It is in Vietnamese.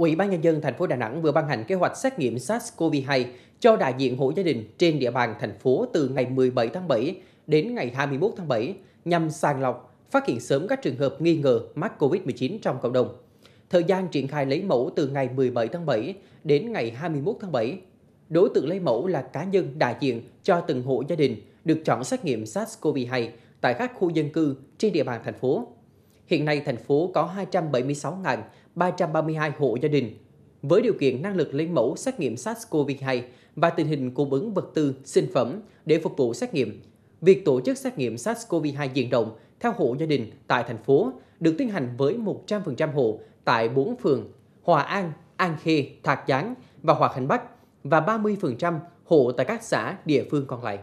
Ủy ban nhân dân thành phố Đà Nẵng vừa ban hành kế hoạch xét nghiệm SARS-CoV-2 cho đại diện hộ gia đình trên địa bàn thành phố từ ngày 17 tháng 7 đến ngày 21 tháng 7 nhằm sàng lọc, phát hiện sớm các trường hợp nghi ngờ mắc COVID-19 trong cộng đồng. Thời gian triển khai lấy mẫu từ ngày 17 tháng 7 đến ngày 21 tháng 7. Đối tượng lấy mẫu là cá nhân đại diện cho từng hộ gia đình được chọn xét nghiệm SARS-CoV-2 tại các khu dân cư trên địa bàn thành phố. Hiện nay, thành phố có 276.332 hộ gia đình. Với điều kiện năng lực lấy mẫu xét nghiệm SARS-CoV-2 và tình hình cung ứng vật tư, sinh phẩm để phục vụ xét nghiệm, việc tổ chức xét nghiệm SARS-CoV-2 diện rộng theo hộ gia đình tại thành phố được tiến hành với 100% hộ tại 4 phường Hòa An, An Khê, Thạc Gián và Hòa Khánh Bắc và 30% hộ tại các xã địa phương còn lại.